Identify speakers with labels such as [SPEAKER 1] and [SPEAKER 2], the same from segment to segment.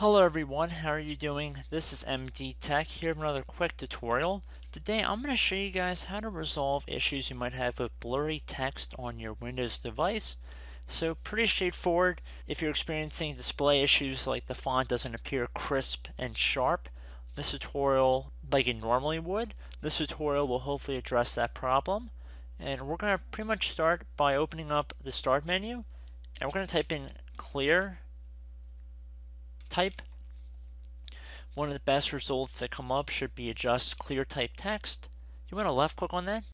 [SPEAKER 1] Hello everyone, how are you doing? This is MD Tech here with another quick tutorial. Today I'm going to show you guys how to resolve issues you might have with blurry text on your Windows device. So pretty straightforward. If you're experiencing display issues like the font doesn't appear crisp and sharp, this tutorial, like it normally would, this tutorial will hopefully address that problem. And we're going to pretty much start by opening up the Start menu and we're going to type in clear type. One of the best results that come up should be adjust clear type text. You want to left click on that.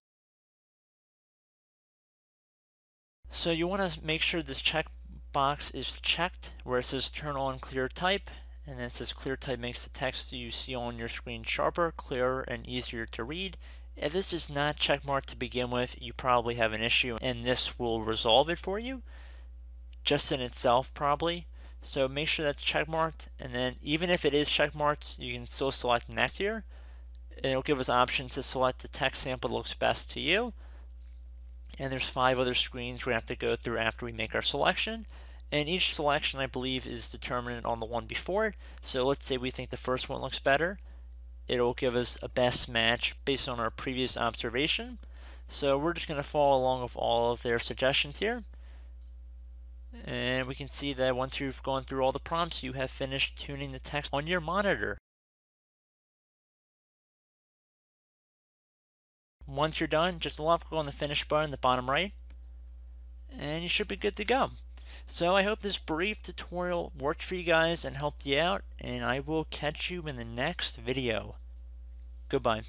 [SPEAKER 1] So you want to make sure this checkbox is checked where it says turn on clear type and then it says clear type makes the text you see on your screen sharper, clearer, and easier to read. If this is not checkmarked to begin with, you probably have an issue and this will resolve it for you, just in itself probably. So make sure that's checkmarked and then even if it is checkmarked, you can still select next year. it'll give us options to select the text sample that looks best to you. And there's five other screens we have to go through after we make our selection. And each selection I believe is determined on the one before it. So let's say we think the first one looks better. It'll give us a best match based on our previous observation. So we're just going to follow along with all of their suggestions here. And we can see that once you've gone through all the prompts, you have finished tuning the text on your monitor. Once you're done, just left click on the finish button in the bottom right, and you should be good to go. So I hope this brief tutorial worked for you guys and helped you out, and I will catch you in the next video.
[SPEAKER 2] Goodbye.